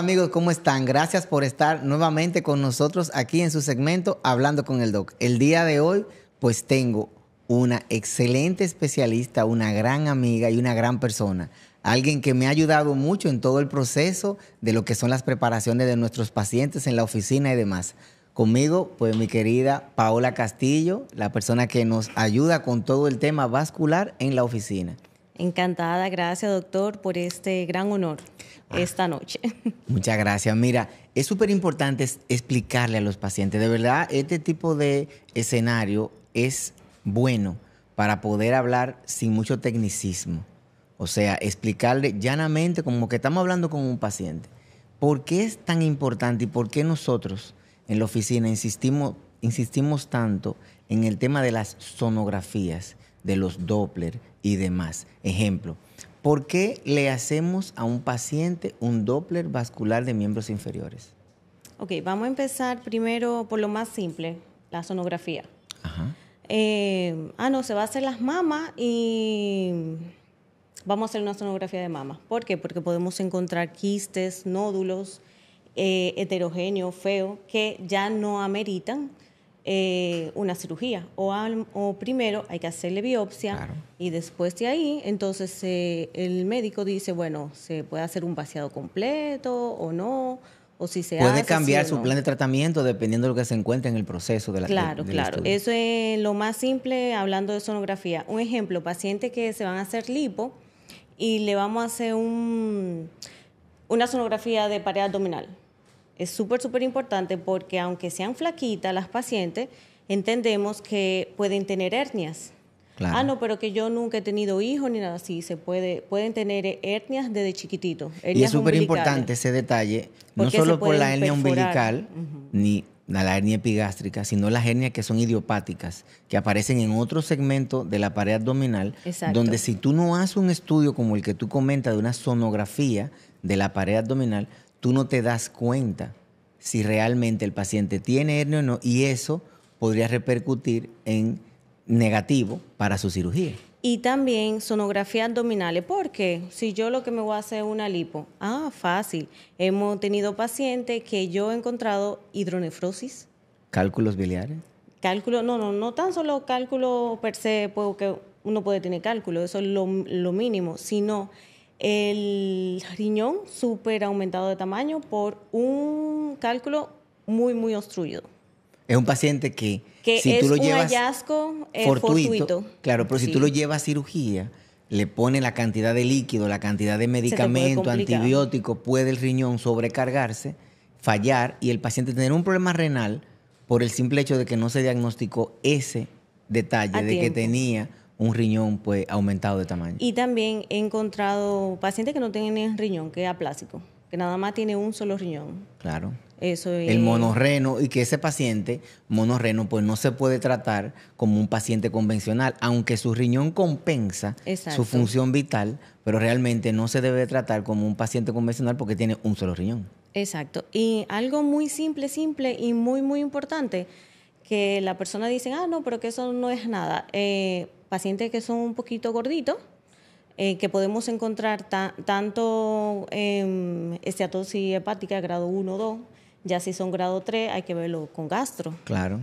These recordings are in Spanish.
amigos? ¿Cómo están? Gracias por estar nuevamente con nosotros aquí en su segmento Hablando con el Doc. El día de hoy, pues tengo una excelente especialista, una gran amiga y una gran persona. Alguien que me ha ayudado mucho en todo el proceso de lo que son las preparaciones de nuestros pacientes en la oficina y demás. Conmigo, pues mi querida Paola Castillo, la persona que nos ayuda con todo el tema vascular en la oficina. Encantada, gracias doctor por este gran honor ah. esta noche. Muchas gracias. Mira, es súper importante explicarle a los pacientes, de verdad, este tipo de escenario es bueno para poder hablar sin mucho tecnicismo. O sea, explicarle llanamente, como que estamos hablando con un paciente, por qué es tan importante y por qué nosotros en la oficina insistimos, insistimos tanto en el tema de las sonografías, de los Doppler, y demás. Ejemplo, ¿por qué le hacemos a un paciente un Doppler vascular de miembros inferiores? Ok, vamos a empezar primero por lo más simple, la sonografía. Eh, ah, no, se va a hacer las mamas y vamos a hacer una sonografía de mamas. ¿Por qué? Porque podemos encontrar quistes, nódulos eh, heterogéneos, feos, que ya no ameritan eh, una cirugía. O, primero hay que hacerle biopsia y después de ahí, entonces eh, el médico dice, bueno, se puede hacer un vaciado completo o no. O si se puede cambiar su plan de tratamiento dependiendo de lo que se encuentre en el proceso de la Claro, claro. Eso es lo más simple hablando de sonografía. Un ejemplo, paciente que se van a hacer lipo y le vamos a hacer un, una sonografía de pared abdominal es súper, súper importante porque aunque sean flaquitas las pacientes, entendemos que pueden tener hernias. Ah, no, pero que yo nunca he tenido hijos ni nada así. Se puede, pueden tener hernias desde chiquitito. y es súper importante ese detalle, no solo por la hernia umbilical, ni la hernia epigástrica, sino las hernias que son idiopáticas, que aparecen en otro segmento de la pared abdominal, donde si tú no haces un estudio como el que tú comentas de una sonografía de la pared abdominal, tú no te das cuenta si realmente el paciente tiene hernia o no, y eso podría repercutir en negativo para su cirugía. Y también sonografía abdominales, porque si yo lo que me voy a hacer es una lipo, ah, fácil. Hemos tenido pacientes que yo he encontrado hidronefrosis. Cálculos biliares. Cálculo, no, no, no tan solo cálculo per se, porque uno puede tener cálculo, eso es lo, lo mínimo, sino el riñón súper aumentado de tamaño por un cálculo muy, muy obstruido. Es un paciente que, si tú lo un llevas hallazgo eh, fortuito, Claro, pero si tú lo llevas a cirugía, le pone la cantidad de líquido, la cantidad de medicamento, antibiótico, puede el riñón sobrecargarse, fallar y el paciente tener un problema renal por el simple hecho de que no se diagnosticó ese detalle de que tenía un riñón pues aumentado de tamaño. Y también he encontrado pacientes que no tienen riñón, que es aplásico, que nada más tiene un solo riñón. Claro. Eso es... El monorreno y que ese paciente monorreno pues no se puede tratar como un paciente convencional, aunque su riñón compensa su función vital, pero realmente no se debe tratar como un paciente convencional porque tiene un solo riñón. Exacto. Y algo muy simple, simple y muy, muy importante, que la persona dice, ah, no, pero que eso no es nada. Eh, pacientes que son un poquito gorditos, eh, que podemos encontrar tanto em, esteatosis hepática grado 1 o 2, ya si son grado 3 hay que verlo con gastro. Claro.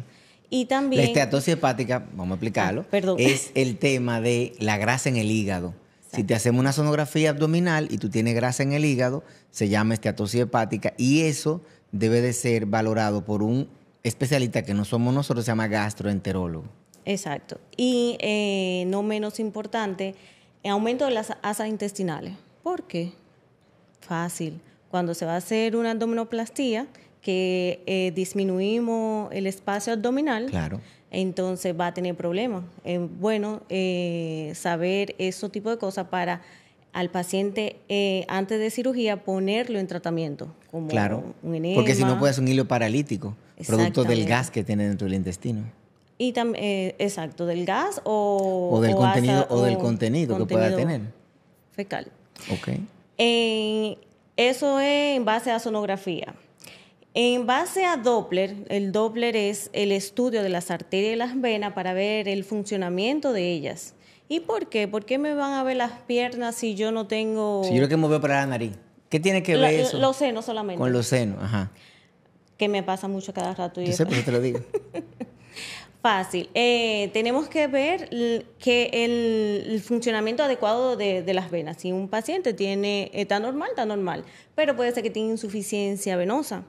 Y también... La esteatosis hepática, vamos a explicarlo, ah, es el tema de la grasa en el hígado. Si te hacemos una sonografía abdominal y tú tienes grasa en el hígado, se llama esteatosis hepática y eso debe de ser valorado por un especialista que no somos nosotros, se llama gastroenterólogo. Exacto. Y eh, no menos importante, aumento de las asas intestinales. ¿Por qué? Fácil. Cuando se va a hacer una abdominoplastía, que eh, disminuimos el espacio abdominal, claro. entonces va a tener problemas. bueno eh, saber eso tipo de cosas para al paciente antes de cirugía ponerlo en tratamiento, como claro, Porque si no puede ser un hilo paralítico, producto del gas que tiene dentro del intestino. Y también, eh, exacto, del gas o... O del contenido, o del contenido, que pueda tener. Fecal. Ok. Eh, eso es en base a sonografía. En base a Doppler, el Doppler es el estudio de las arterias y las venas para ver el funcionamiento de ellas. ¿Y por qué? ¿Por qué me van a ver las piernas si yo no tengo... Si yo lo que me veo para la nariz. ¿Qué tiene que ver eh, eso? Los senos solamente. Con los senos, ajá. Que me pasa mucho cada rato. y sé, pero te lo digo. Fácil. Eh, tenemos que ver que el, funcionamiento adecuado de, las venas. Si un paciente tiene, está eh, normal, está normal, pero puede ser que tiene insuficiencia venosa,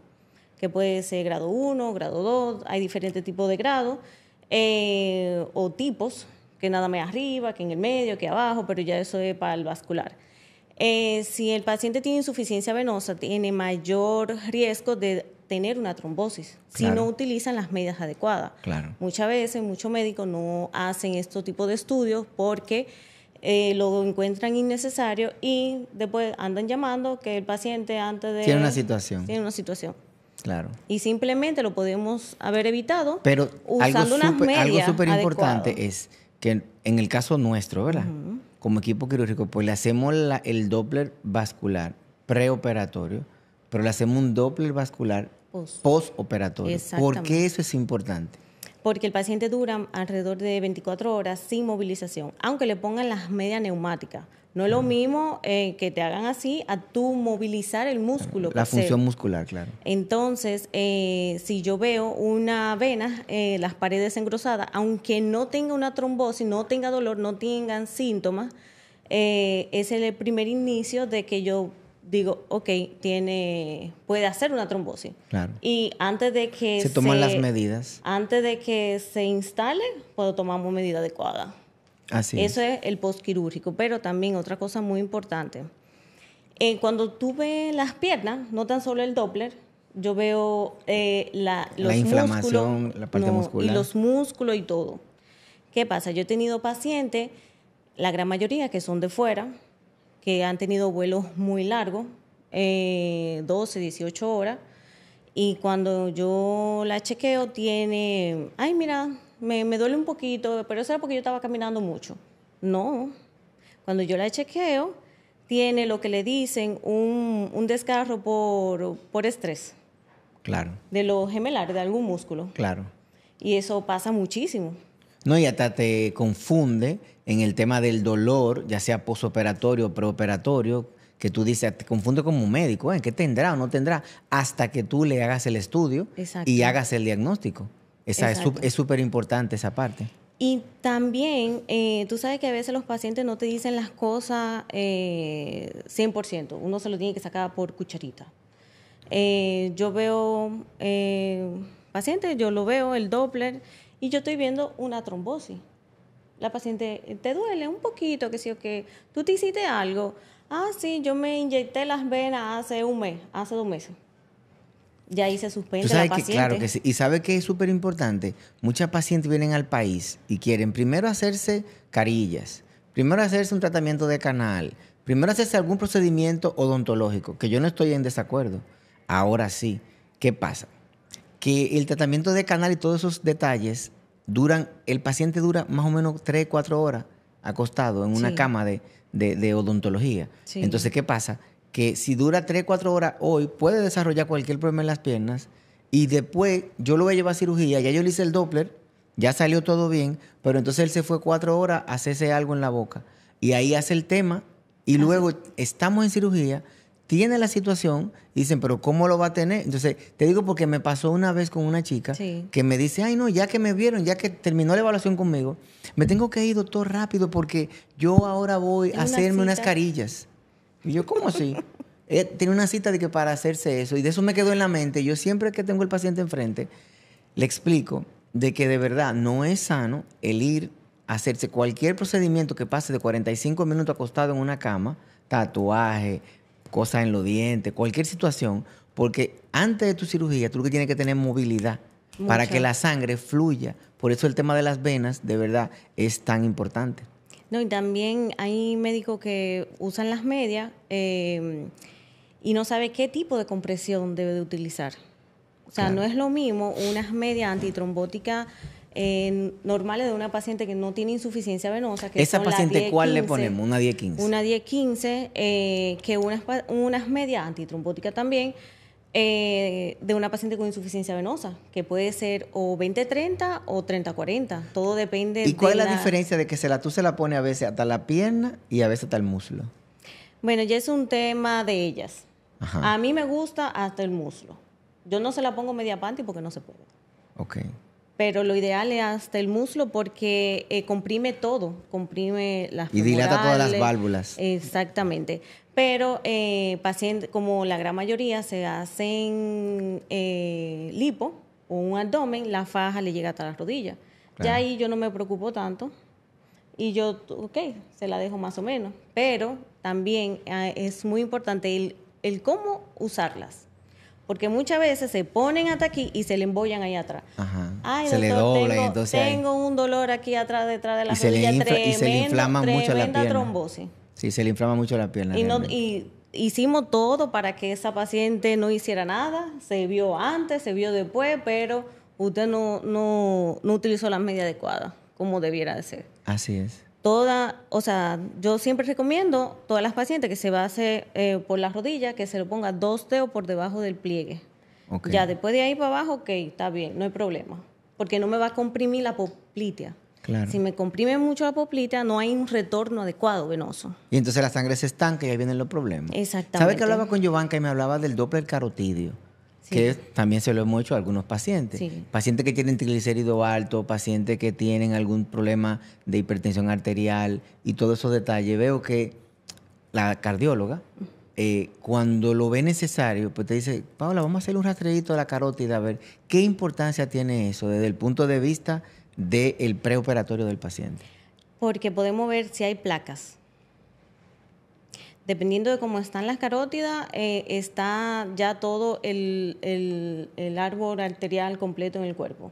que puede ser grado 1, grado 2, hay diferentes tipos de grado eh, o tipos, que nada más arriba, que en el medio, que abajo, pero ya eso es para el vascular. si el paciente tiene insuficiencia venosa, tiene mayor riesgo de tener una trombosis si no utilizan las medidas adecuadas. Claro. Muchas veces muchos médicos no hacen este tipo de estudios porque eh, lo encuentran innecesario y después andan llamando que el paciente antes de... Tiene una situación. Tiene una situación. Claro. Y simplemente lo podemos haber evitado usando unas Algo súper importante es que en el caso nuestro, ¿verdad? Como equipo quirúrgico, pues le hacemos el Doppler vascular preoperatorio, pero le hacemos un Doppler vascular Post. Postoperatorio. ¿Por qué eso es importante? Porque el paciente dura alrededor de 24 horas sin movilización, aunque le pongan las medias neumáticas. No es lo mismo eh, que te hagan así a tú movilizar el músculo. La función muscular, claro. Entonces, eh, si yo veo una vena, eh, las paredes engrosadas, aunque no tenga una trombosis, no tenga dolor, no tengan síntomas, es el primer inicio de que yo digo, ok, tiene, puede hacer una trombosis. Claro. Y antes de que... Se toman las medidas. Antes de que se instale, cuando pues, tomamos medida adecuada. Así Eso es, el postquirúrgico. Pero también otra cosa muy importante. Eh, cuando tú ves las piernas, no tan solo el Doppler, yo veo eh, la, la inflamación, la parte muscular. Y los músculos y todo. ¿Qué pasa? Yo he tenido pacientes, la gran mayoría que son de fuera, que han tenido vuelos muy largos, 12, eh, 18 horas, y cuando yo la chequeo tiene, ay mira, me, duele un poquito, pero eso era porque yo estaba caminando mucho. No, cuando yo la chequeo tiene lo que le dicen un, un desgarro por, por estrés. Claro. De los gemelar, de algún músculo. Claro. Y eso pasa muchísimo. No, y hasta te confunde en el tema del dolor, ya sea posoperatorio o preoperatorio, que tú dices, te confunde como un médico, ¿en ¿eh? ¿qué tendrá o no tendrá? Hasta que tú le hagas el estudio y hagas el diagnóstico. Esa es súper importante esa parte. Y también, eh, tú sabes que a veces los pacientes no te dicen las cosas 100%, eh, uno se lo tiene que sacar por cucharita. yo veo pacientes, yo lo veo, el Doppler, y yo estoy viendo una trombosis. La paciente, eh, ¿te duele un poquito? Que sí o que tú te hiciste algo. Ah, sí, yo me inyecté las venas hace un mes, hace dos meses. Y ahí se suspende la paciente. claro que Y sabe que es súper importante. Muchas pacientes vienen al país y quieren primero hacerse carillas, primero hacerse un tratamiento de canal, primero hacerse algún procedimiento odontológico, que yo no estoy en desacuerdo. Ahora sí, ¿qué pasa? que el tratamiento de canal y todos esos detalles duran, el paciente dura más o menos 3, 4 horas acostado en una cama de, odontología. Entonces, ¿qué pasa? Que si dura 3, 4 horas hoy, puede desarrollar cualquier problema en las piernas y después yo lo voy a llevar a cirugía, ya yo le hice el Doppler, ya salió todo bien, pero entonces él se fue 4 horas a hacerse algo en la boca y ahí hace el tema y luego estamos en cirugía tiene la situación dicen, pero ¿cómo lo va a tener? Entonces, te digo porque me pasó una vez con una chica que me dice, ay, no, ya que me vieron, ya que terminó la evaluación conmigo, me tengo que ir, doctor, rápido porque yo ahora voy a hacerme unas carillas. Y yo, ¿cómo así? tiene una cita de que para hacerse eso, y de eso me quedó en la mente. Yo siempre que tengo el paciente enfrente, le explico de que de verdad no es sano el ir a hacerse cualquier procedimiento que pase de 45 minutos acostado en una cama, tatuaje, cosas en los dientes, cualquier situación, porque antes de tu cirugía tú lo que tienes que tener movilidad para que la sangre fluya. Por eso el tema de las venas de verdad es tan importante. No, y también hay médicos que usan las medias em, y no sabe qué tipo de compresión debe de utilizar. O sea, no es lo mismo unas medias antitrombóticas normales de una paciente que no tiene insuficiencia venosa. Que ¿Esa paciente cuál le ponemos? Una 10-15. Una 10-15, eh, que unas, unas medias antitrombóticas también, eh, de una paciente con insuficiencia venosa, que puede ser o 20-30 o 30-40. Todo depende. ¿Y cuál es la, diferencia de que tú se la pone a veces hasta la pierna y a veces hasta el muslo? Bueno, ya es un tema de ellas. A mí me gusta hasta el muslo. Yo no se la pongo media panty porque no se puede. Ok pero lo ideal es hasta el muslo porque eh, comprime todo, comprime las Y dilata todas las válvulas. Exactamente. Pero eh, pacientes, como la gran mayoría, se hacen eh, lipo o un abdomen, la faja le llega hasta las rodillas. Ya ahí yo no me preocupo tanto y yo, ok, se la dejo más o menos. Pero también ah, es muy importante el, el cómo usarlas porque muchas veces se ponen hasta aquí y se le embollan ahí atrás. Ajá. Ay, se le dobla tengo, entonces tengo un dolor aquí atrás detrás de la y rodilla se y se le inflama mucho la pierna. trombosis. Sí, se le inflama mucho la pierna. Y, no, y hicimos todo para que esa paciente no hiciera nada, se vio antes, se vio después, pero usted no, no, no utilizó la media adecuada, como debiera de ser. Así es. Toda, o sea, yo siempre recomiendo a todas las pacientes que se va a hacer por la rodilla, que se lo ponga dos dedos por debajo del pliegue. Ya después de ahí para abajo, ok, está bien, no hay problema porque no me va a comprimir la poplitea. Si me comprime mucho la poplitea, no hay un retorno adecuado venoso. Y entonces la sangre se estanca y ahí vienen los problemas. Exactamente. ¿Sabes que hablaba con Giovanca y me hablaba del Doppler carotidio? Que también se lo hemos hecho a algunos pacientes. Pacientes que tienen triglicérido alto, pacientes que tienen algún problema de hipertensión arterial y todos esos detalles. Veo que la cardióloga eh, cuando lo ve necesario, pues te dice, Paula, vamos a hacer un rastreadito de la carótida, a ver qué importancia tiene eso desde el punto de vista del preoperatorio del paciente. Porque podemos ver si hay placas. Dependiendo de cómo están las carótidas, eh, está ya todo el, árbol arterial completo en el cuerpo.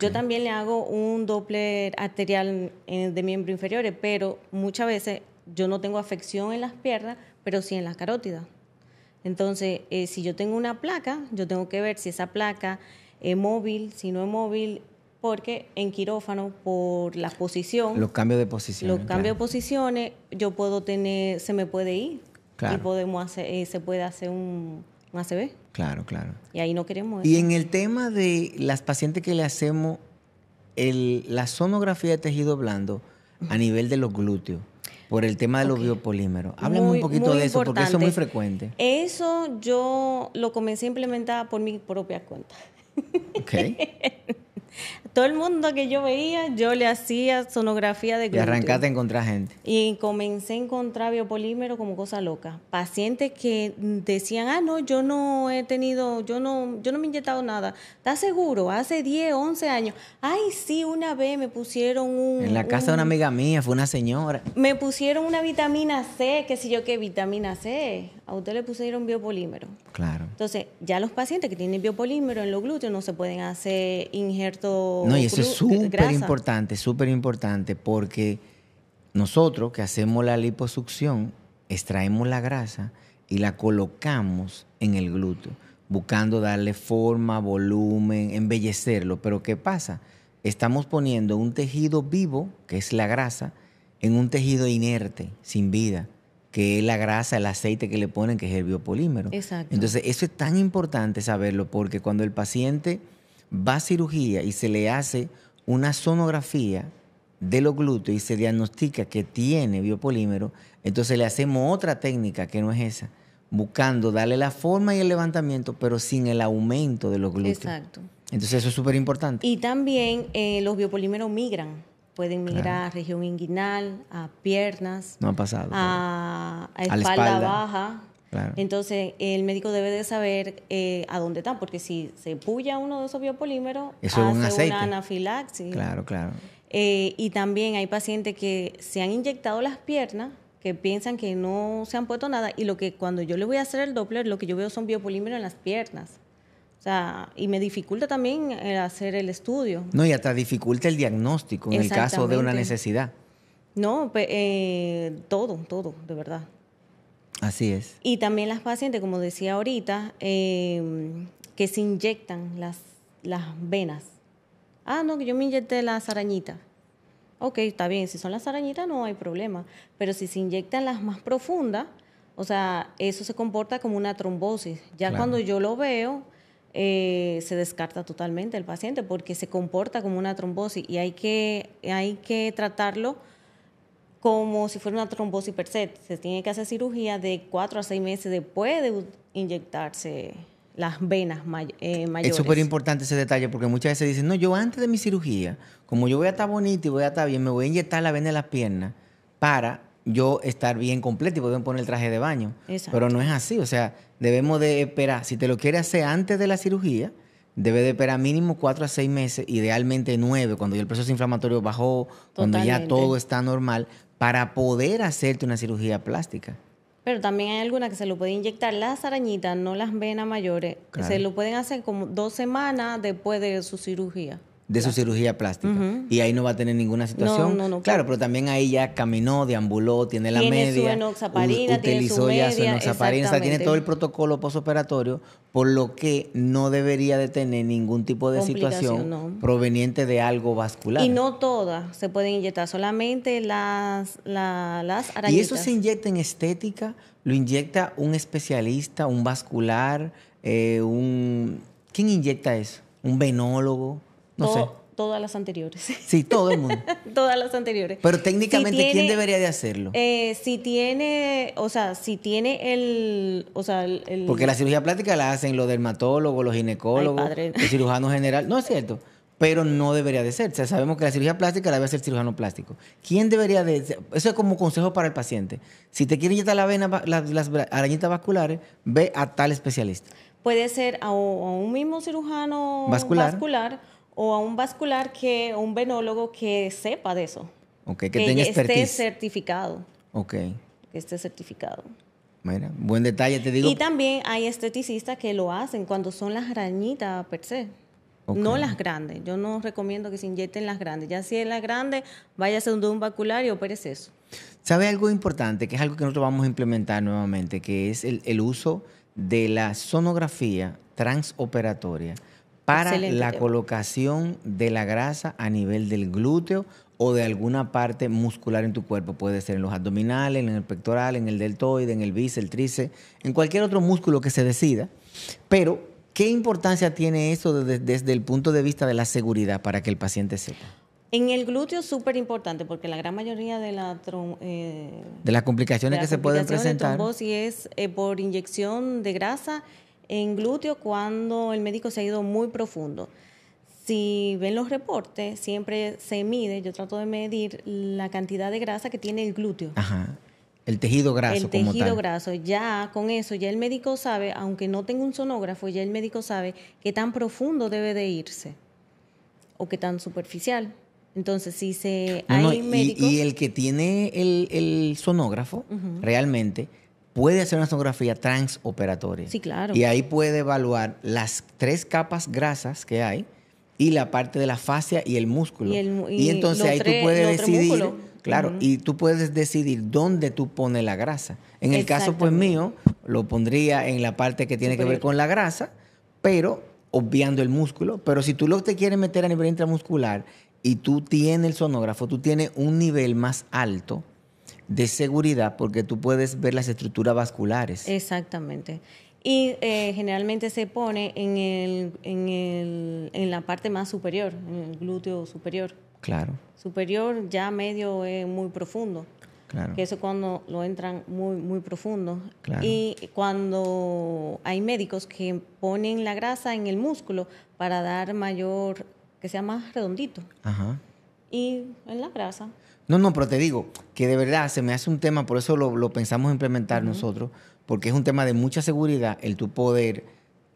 Yo también le hago un Doppler arterial eh, de miembro inferior, pero muchas veces yo no tengo afección en las piernas, pero sí en las carótidas. Entonces, eh, si yo tengo una placa, yo tengo que ver si esa placa es móvil, si no es móvil, porque en quirófano, por la posición... Los cambios de posiciones. Los cambios de posiciones, yo puedo tener, se me puede ir. Claro. Y podemos hacer, eh, se puede hacer un, un ACV. Claro, claro. Y ahí no queremos eso. Y en el tema de las pacientes que le hacemos la sonografía de tejido blando a nivel de los glúteos, por el tema de los biopolímeros. Háblame un poquito de eso, porque eso es muy frecuente. Eso yo lo comencé a implementar por mi propia cuenta. Ok. todo el mundo que yo veía, yo le hacía sonografía de glúteo. Y arrancaste a encontrar gente. Y comencé a encontrar biopolímero como cosa loca. Pacientes que decían, ah, no, yo no he tenido, yo no, yo no me he inyectado nada. ¿Estás seguro? Hace 10, 11 años. Ay, sí, una vez me pusieron un... En la casa de una amiga mía, fue una señora. Me pusieron una vitamina C, qué si yo qué, vitamina C. A usted le pusieron biopolímero. Claro. Entonces, ya los pacientes que tienen biopolímero en los glúteos no se pueden hacer injerto no, y eso es súper importante, súper importante, porque nosotros que hacemos la liposucción, extraemos la grasa y la colocamos en el glúteo, buscando darle forma, volumen, embellecerlo. Pero ¿qué pasa? Estamos poniendo un tejido vivo, que es la grasa, en un tejido inerte, sin vida, que es la grasa, el aceite que le ponen, que es el biopolímero. Exacto. Entonces, eso es tan importante saberlo, porque cuando el paciente va a cirugía y se le hace una sonografía de los glúteos y se diagnostica que tiene biopolímero, entonces le hacemos otra técnica que no es esa, buscando darle la forma y el levantamiento, pero sin el aumento de los glúteos. Exacto. Entonces eso es súper importante. Y también eh, los biopolímeros migran. Pueden migrar a región inguinal, a piernas, no ha pasado, a espalda baja. Entonces, el médico debe de saber eh, a dónde está, porque si se puya uno de esos biopolímeros, hace una anafilaxis. Claro, claro. Eh, y también hay pacientes que se han inyectado las piernas, que piensan que no se han puesto nada, y lo que cuando yo le voy a hacer el Doppler, lo que yo veo son biopolímeros en las piernas. O sea, y me dificulta también eh, hacer el estudio. No, y hasta dificulta el diagnóstico en el caso de una necesidad. No, todo, todo, de verdad. Así es. Y también las pacientes, como decía ahorita, em, que se inyectan las, venas. Ah, no, que yo me inyecté las arañitas. Ok, está bien, si son las arañitas no hay problema, pero si se inyectan las más profundas, o sea, eso se comporta como una trombosis. Ya cuando yo lo veo, eh, se descarta totalmente el paciente porque se comporta como una trombosis y hay que, hay que tratarlo como si fuera una trombosis per se. Se tiene que hacer cirugía de cuatro a seis meses después de inyectarse las venas eh, mayores. Es súper importante ese detalle porque muchas veces dicen, no, yo antes de mi cirugía, como yo voy a estar bonito y voy a estar bien, me voy a inyectar la vena de las piernas para yo estar bien completo y poder poner el traje de baño. Pero no es así, o sea, debemos de esperar. Si te lo quieres hacer antes de la cirugía, debe de esperar mínimo cuatro a seis meses, idealmente 9, cuando ya el proceso inflamatorio bajó, cuando ya todo está normal, para poder hacerte una cirugía plástica. Pero también hay alguna que se lo pueden inyectar las arañitas, no las venas mayores, se lo pueden hacer como dos semanas después de su cirugía de su cirugía plástica y ahí no va a tener ninguna situación. claro, pues. pero también ahí ya caminó, deambuló, tiene la tiene media, su utilizó ya su enoxaparina, tiene todo el protocolo posoperatorio, por lo que no debería de tener ningún tipo de situación proveniente de algo vascular. Y no todas se pueden inyectar, solamente las, la, las ¿Y eso se inyecta en estética? ¿Lo inyecta un especialista, un vascular, eh, un... ¿Quién inyecta eso? ¿Un venólogo? No sé. Todas las anteriores. Sí, todo el mundo. todas las anteriores. Pero técnicamente, ¿quién debería de hacerlo? Eh, si tiene, o sea, si tiene el, o sea, el, Porque la cirugía plástica la hacen los dermatólogos, los ginecólogos, el cirujano general. No es cierto pero no debería de ser. O sea, sabemos que la cirugía plástica la debe hacer cirujano plástico. ¿Quién debería de...? Eso es como consejo para el paciente. Si te quieren inyectar la vena, las, arañitas vasculares, ve a tal especialista. Puede ser a, un mismo cirujano vascular o a un vascular que, un venólogo que sepa de eso. Okay, que, esté certificado. Ok. Que esté certificado. Mira, buen detalle, te digo. Y también hay esteticistas que lo hacen cuando son las arañitas per se. No las grandes. Yo no recomiendo que se inyecten las grandes. Ya si es la grande, váyase donde un vascular y opere eso. ¿Sabe algo importante? Que es algo que nosotros vamos a implementar nuevamente, que es el, el uso de la sonografía transoperatoria para la colocación de la grasa a nivel del glúteo o de alguna parte muscular en tu cuerpo. Puede ser en los abdominales, en el pectoral, en el deltoide, en el bíceps, el tríceps, en cualquier otro músculo que se decida. Pero, ¿qué importancia tiene eso desde, el punto de vista de la seguridad para que el paciente sepa? En el glúteo es súper importante porque la gran mayoría de, la eh, las complicaciones que se pueden presentar. es eh, por inyección de grasa en glúteo cuando el médico se ha ido muy profundo. Si ven los reportes, siempre se mide, yo trato de medir la cantidad de grasa que tiene el glúteo. Ajá. El tejido graso. El tejido graso. Ya con eso, ya el médico sabe, aunque no tenga un sonógrafo, ya el médico sabe qué tan profundo debe de irse o qué tan superficial. Entonces, si se... hay médicos, y, el que tiene el, sonógrafo, realmente puede hacer una sonografía transoperatoria. Sí, claro. Y ahí puede evaluar las tres capas grasas que hay y la parte de la fascia y el músculo. Y, entonces ahí tú puedes decidir, claro, y tú puedes decidir dónde tú pones la grasa. En el caso pues mío, lo pondría en la parte que tiene que ver con la grasa, pero obviando el músculo. Pero si tú lo te quieres meter a nivel intramuscular y tú tienes el sonógrafo, tú tienes un nivel más alto de seguridad porque tú puedes ver las estructuras vasculares. Exactamente. Y eh, generalmente se pone en, el, en, la parte más superior, en el glúteo superior. Claro. Superior ya medio es muy profundo. Claro. Que eso cuando lo entran muy, muy profundo. Claro. Y cuando hay médicos que ponen la grasa en el músculo para dar mayor, que sea más redondito. Ajá. Y en la grasa. No, no, pero te digo que de verdad se me hace un tema, por eso lo, pensamos implementar nosotros, porque es un tema de mucha seguridad el tu poder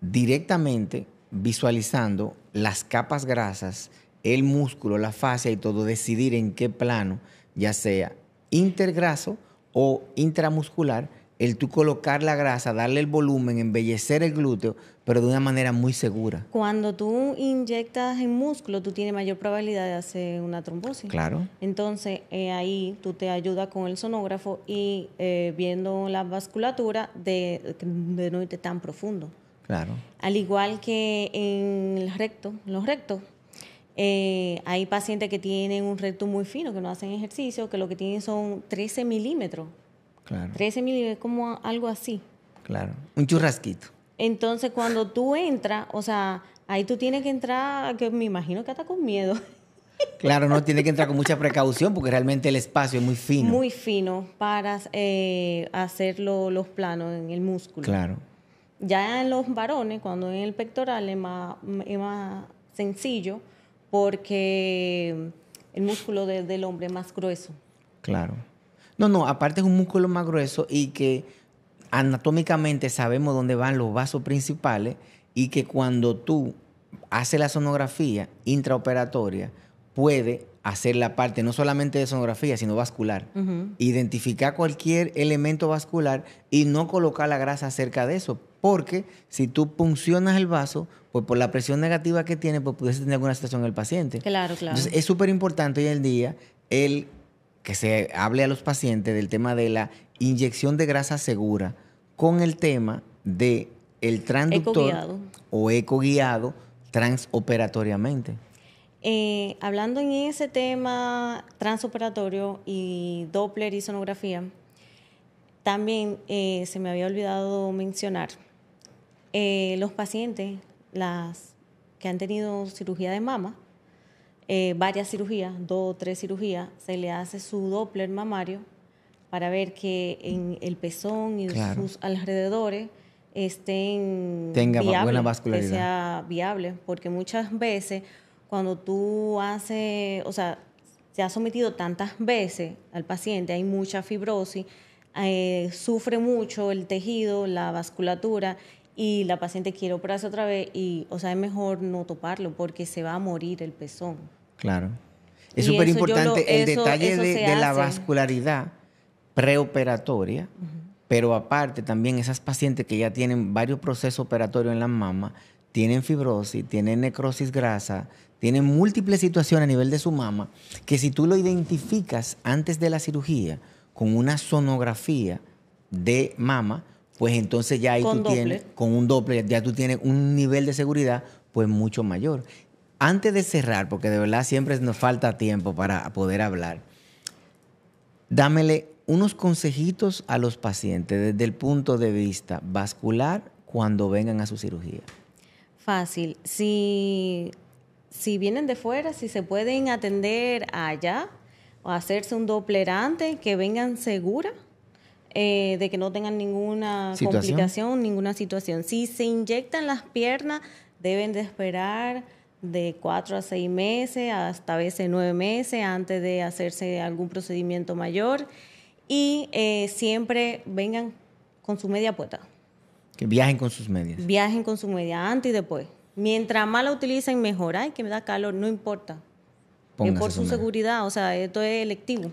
directamente visualizando las capas grasas, el músculo, la fascia y todo, decidir en qué plano, ya sea intergraso o intramuscular, el tú colocar la grasa, darle el volumen, embellecer el glúteo, pero de una manera muy segura. Cuando tú inyectas en músculo, tú tienes mayor probabilidad de hacer una trombosis. Claro. Entonces, eh, ahí tú te ayudas con el sonógrafo y eh, viendo la vasculatura de, de no irte tan profundo. Claro. Al igual que en el recto, los rectos, eh, hay pacientes que tienen un recto muy fino, que no hacen ejercicio, que lo que tienen son 13 milímetros Claro. 13 milímetros es como algo así. Claro, un churrasquito. Entonces, cuando tú entras, o sea, ahí tú tienes que entrar, que me imagino que hasta con miedo. Claro, no tiene que entrar con mucha precaución porque realmente el espacio es muy fino. Muy fino para eh, hacer los planos en el músculo. Claro. Ya en los varones, cuando en el pectoral es más, más sencillo porque el músculo del hombre es más grueso. Claro. No, no, aparte es un músculo más grueso y que anatómicamente sabemos dónde van los vasos principales y que cuando tú haces la sonografía intraoperatoria, puede hacer la parte no solamente de sonografía, sino vascular. Identificar cualquier elemento vascular y no colocar la grasa cerca de eso, porque si tú puncionas el vaso, pues por la presión negativa que tiene, pues puedes tener alguna situación en el paciente. Claro, claro. Entonces es súper importante hoy en día el que se hable a los pacientes del tema de la inyección de grasa segura con el tema de el transductor eco guiado transoperatoriamente. Eh, hablando en ese tema transoperatorio y Doppler y sonografía, también eh, se me había olvidado mencionar eh, los pacientes las que han tenido cirugía de mama eh, varias cirugías, dos o tres cirugías, se le hace su Doppler mamario para ver que en el pezón y sus alrededores estén tenga buena vascularidad. Que sea viable, porque muchas veces cuando tú haces, o sea, se ha sometido tantas veces al paciente, hay mucha fibrosis, eh, sufre mucho el tejido, la vasculatura y la paciente quiere operarse otra vez y, o sea, es mejor no toparlo porque se va a morir el pezón. Claro. Es súper importante el detalle de, la vascularidad preoperatoria, pero aparte también esas pacientes que ya tienen varios procesos operatorios en la mama, tienen fibrosis, tienen necrosis grasa, tienen múltiples situaciones a nivel de su mama, que si tú lo identificas antes de la cirugía con una sonografía de mama, pues entonces ya ahí tú tienes, con un doble, ya tú tienes un nivel de seguridad pues mucho mayor antes de cerrar, porque de verdad siempre nos falta tiempo para poder hablar, dámele unos consejitos a los pacientes desde el punto de vista vascular cuando vengan a su cirugía. Fácil. Si, si vienen de fuera, si se pueden atender allá o hacerse un doplerante, que vengan segura. Eh, de que no tengan ninguna complicación, ninguna situación. Si se inyectan las piernas, deben de esperar de cuatro a seis meses, hasta a veces nueve meses antes de hacerse algún procedimiento mayor. Y eh, siempre vengan con su media puesta. Que viajen con sus medias. Viajen con su media antes y después. Mientras más la utilicen, mejor. Ay, que me da calor, no importa. por su, seguridad, o sea, esto es electivo.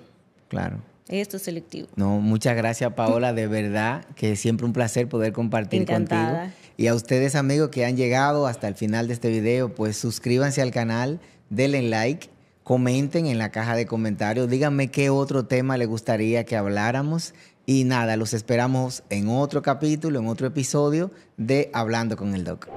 Claro. Esto es electivo No, muchas gracias, Paola. De verdad que siempre un placer poder compartir Encantada. contigo. Y a ustedes, amigos, que han llegado hasta el final de este video, pues suscríbanse al canal, denle like, comenten en la caja de comentarios, díganme qué otro tema les gustaría que habláramos. Y nada, los esperamos en otro capítulo, en otro episodio de Hablando con el Doc.